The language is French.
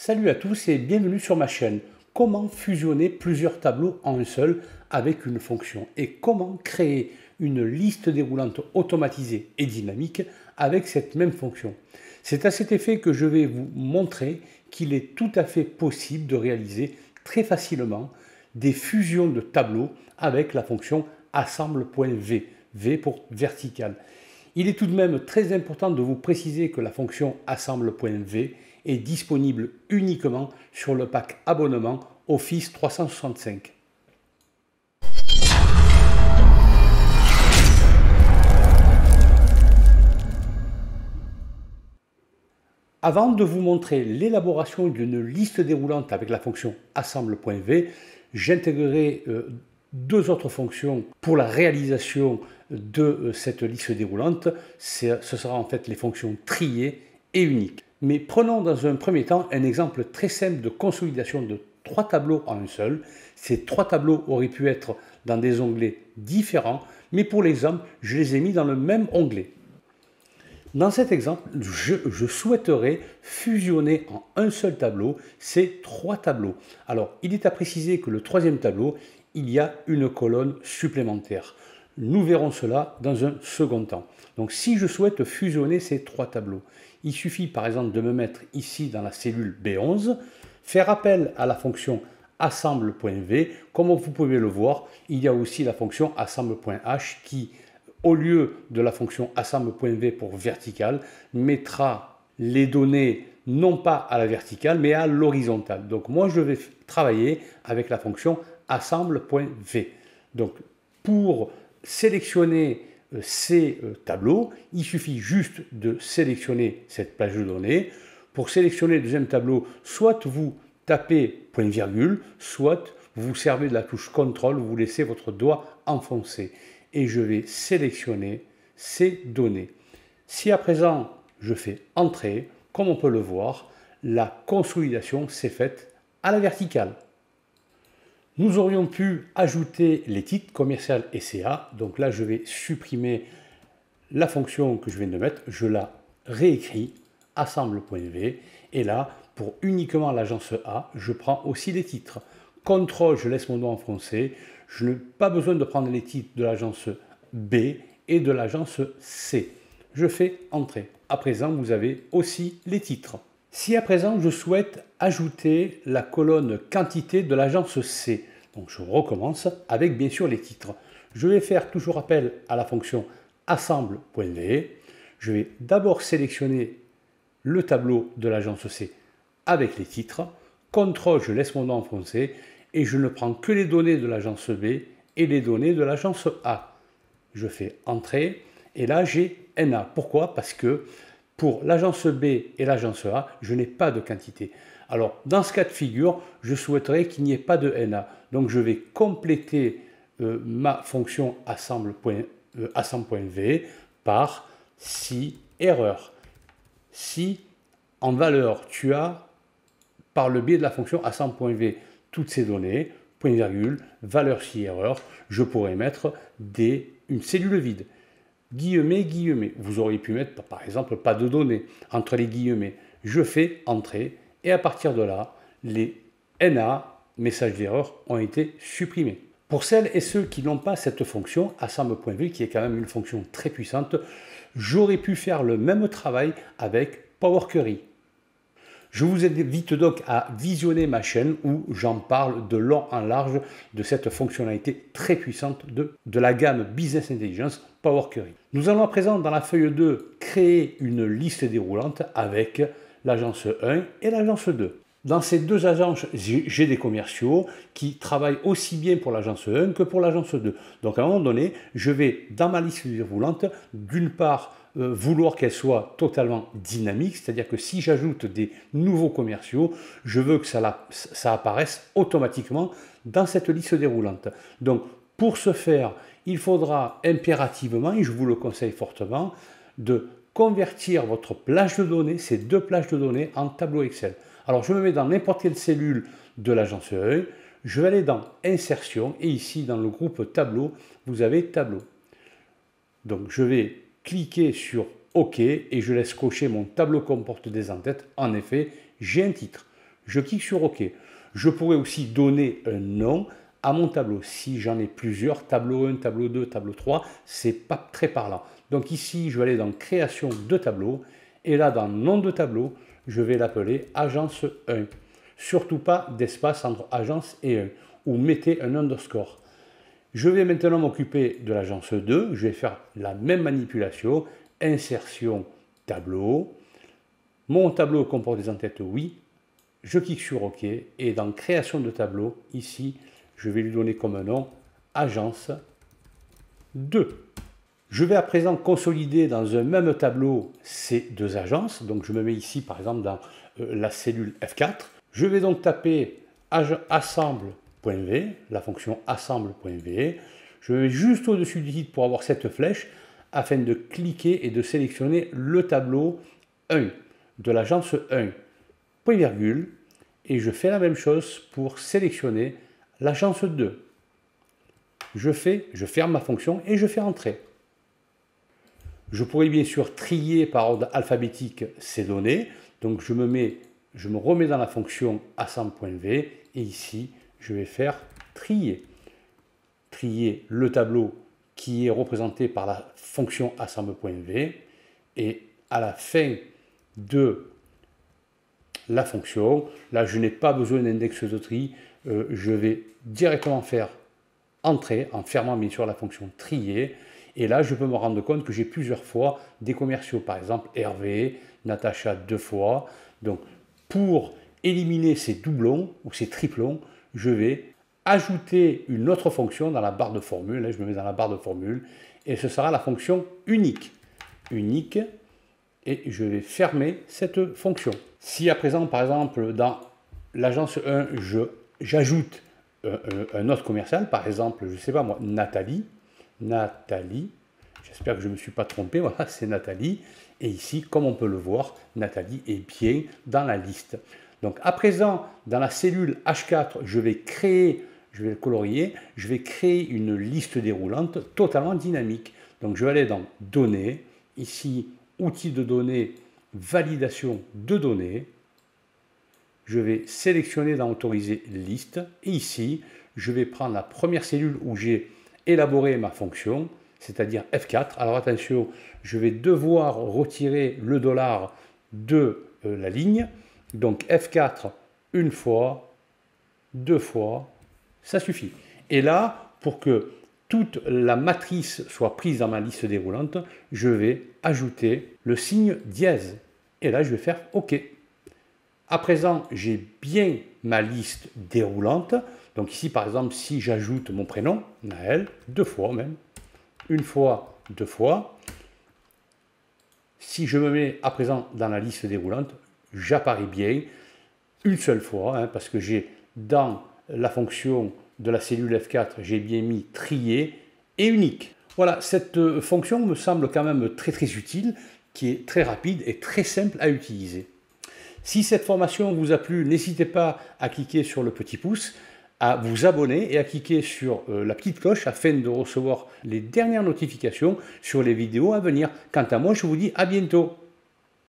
Salut à tous et bienvenue sur ma chaîne. Comment fusionner plusieurs tableaux en un seul avec une fonction et comment créer une liste déroulante automatisée et dynamique avec cette même fonction. C'est à cet effet que je vais vous montrer qu'il est tout à fait possible de réaliser très facilement des fusions de tableaux avec la fonction assemble.v, V pour vertical. Il est tout de même très important de vous préciser que la fonction assemble.v disponible uniquement sur le pack abonnement Office 365. Avant de vous montrer l'élaboration d'une liste déroulante avec la fonction assemble.v, j'intégrerai euh, deux autres fonctions pour la réalisation de euh, cette liste déroulante. Ce sera en fait les fonctions trier et unique. Mais prenons dans un premier temps un exemple très simple de consolidation de trois tableaux en un seul. Ces trois tableaux auraient pu être dans des onglets différents, mais pour l'exemple, je les ai mis dans le même onglet. Dans cet exemple, je, je, souhaiterais fusionner en un seul tableau ces trois tableaux. Alors, il est à préciser que le troisième tableau, il y a une colonne supplémentaire. Nous verrons cela dans un second temps. Donc, si je souhaite fusionner ces trois tableaux, il suffit par exemple de me mettre ici dans la cellule B11, faire appel à la fonction assemble.v. Comme vous pouvez le voir, il y a aussi la fonction assemble.h qui, au lieu de la fonction assemble.v pour verticale, mettra les données non pas à la verticale mais à l'horizontale. Donc moi je vais travailler avec la fonction assemble.v. Donc pour sélectionner euh, ces euh, tableaux. Il suffit juste de sélectionner cette page de données. Pour sélectionner le deuxième tableau, soit vous tapez point-virgule, soit vous servez de la touche contrôle, vous laissez votre doigt enfoncé. Et je vais sélectionner ces données. Si à présent je fais entrer, comme on peut le voir, la consolidation s'est faite à la verticale. Nous aurions pu ajouter les titres commercial et CA. Donc là, je vais supprimer la fonction que je viens de mettre. Je la réécris, assemble.v. Et là, pour uniquement l'agence A, je prends aussi les titres. Contrôle, je laisse mon nom en français. Je n'ai pas besoin de prendre les titres de l'agence B et de l'agence C. Je fais entrer. À présent, vous avez aussi les titres. Si à présent je souhaite ajouter la colonne quantité de l'agence C, donc je recommence avec bien sûr les titres. Je vais faire toujours appel à la fonction assemble.v. Je vais d'abord sélectionner le tableau de l'agence C avec les titres. CTRL, je laisse mon nom enfoncé et je ne prends que les données de l'agence B et les données de l'agence A. Je fais entrée et là j'ai NA. Pourquoi Parce que pour l'agence B et l'agence A, je n'ai pas de quantité. Alors, dans ce cas de figure, je souhaiterais qu'il n'y ait pas de NA. Donc, je vais compléter euh, ma fonction assemble.v euh, par si erreur. Si en valeur, tu as, par le biais de la fonction assemble.v, toutes ces données, point virgule, valeur si erreur, je pourrais mettre une cellule vide guillemets, guillemets. Vous auriez pu mettre, par exemple, pas de données entre les guillemets. Je fais entrer et à partir de là, les NA, messages d'erreur, ont été supprimés. Pour celles et ceux qui n'ont pas cette fonction, à point de vue, qui est quand même une fonction très puissante, j'aurais pu faire le même travail avec Power Query. Je vous invite donc à visionner ma chaîne où j'en parle de long en large de cette fonctionnalité très puissante de, la gamme Business Intelligence Power Query. Nous allons à présent dans la feuille 2 créer une liste déroulante avec l'agence 1 et l'agence 2. Dans ces deux agences, j'ai des commerciaux qui travaillent aussi bien pour l'agence 1 que pour l'agence 2. Donc à un moment donné, je vais, dans ma liste déroulante, d'une part, euh, vouloir qu'elle soit totalement dynamique, c'est-à-dire que si j'ajoute des nouveaux commerciaux, je veux que ça, ça apparaisse automatiquement dans cette liste déroulante. Donc pour ce faire, il faudra impérativement, et je vous le conseille fortement, de convertir votre plage de données, ces deux plages de données, en tableau Excel. Alors je me mets dans n'importe quelle cellule de l'agence je vais aller dans Insertion et ici dans le groupe Tableau, vous avez Tableau. Donc je vais cliquer sur OK et je laisse cocher mon tableau comporte des entêtes. En effet, j'ai un titre. Je clique sur OK. Je pourrais aussi donner un nom à mon tableau. Si j'en ai plusieurs, tableau 1, tableau 2, tableau 3, c'est pas très parlant. Donc ici, je vais aller dans création de tableau et là dans nom de tableau, je vais l'appeler agence 1. Surtout pas d'espace entre agence et 1, ou mettez un underscore. Je vais maintenant m'occuper de l'agence 2, je vais faire la même manipulation, insertion tableau. Mon tableau comporte des entêtes oui, je clique sur OK et dans création de tableau, ici, je vais lui donner comme nom agence 2. Je vais à présent consolider dans un même tableau ces deux agences. Donc je me mets ici par exemple dans euh, la cellule F4. Je vais donc taper assemble.v, la fonction assemble.v. Je vais juste au-dessus du titre pour avoir cette flèche afin de cliquer et de sélectionner le tableau 1 de l'agence 1. Point virgule. Et je fais la même chose pour sélectionner l'agence 2. Je fais, je ferme ma fonction et je fais entrer. Je pourrais bien sûr trier par ordre alphabétique ces données. Donc je me, remets dans la fonction assemble.v et ici, je vais faire trier. Trier le tableau qui est représenté par la fonction assemble.v et à la fin de la fonction, là je n'ai pas besoin d'index de tri, euh, je vais directement faire entrer en fermant bien sûr la fonction trier et là, je peux me rendre compte que j'ai plusieurs fois des commerciaux, par exemple Hervé, Natacha deux fois. Donc, pour éliminer ces doublons ou ces triplons, je vais ajouter une autre fonction dans la barre de formule. Là, je me mets dans la barre de formule et ce sera la fonction unique. Unique et je vais fermer cette fonction. Si à présent, par exemple, dans l'agence 1, j'ajoute euh, euh, un, autre commercial, par exemple, je ne sais pas moi, Nathalie, Nathalie. J'espère que je ne me suis pas trompé. Voilà, c'est Nathalie. Et ici, comme on peut le voir, Nathalie est bien dans la liste. Donc à présent, dans la cellule H4, je vais créer, je vais le colorier, je vais créer une liste déroulante totalement dynamique. Donc je vais aller dans Données, ici, Outils de données, Validation de données. Je vais sélectionner dans Autoriser liste. Et ici, je vais prendre la première cellule où j'ai élaborer ma fonction, c'est-à-dire F4. Alors attention, je vais devoir retirer le dollar de euh, la ligne. Donc F4 une fois, deux fois, ça suffit. Et là, pour que toute la matrice soit prise dans ma liste déroulante, je vais ajouter le signe dièse. Et là, je vais faire OK. À présent, j'ai bien ma liste déroulante. Donc ici, par exemple, si j'ajoute mon prénom, Naël, deux fois même, une fois, deux fois, si je me mets à présent dans la liste déroulante, j'apparais bien une seule fois, hein, parce que j'ai dans la fonction de la cellule F4, j'ai bien mis trier et unique. Voilà, cette euh, fonction me semble quand même très très utile, qui est très rapide et très simple à utiliser. Si cette formation vous a plu, n'hésitez pas à cliquer sur le petit pouce à vous abonner et à cliquer sur euh, la petite cloche afin de recevoir les dernières notifications sur les vidéos à venir. Quant à moi, je vous dis à bientôt.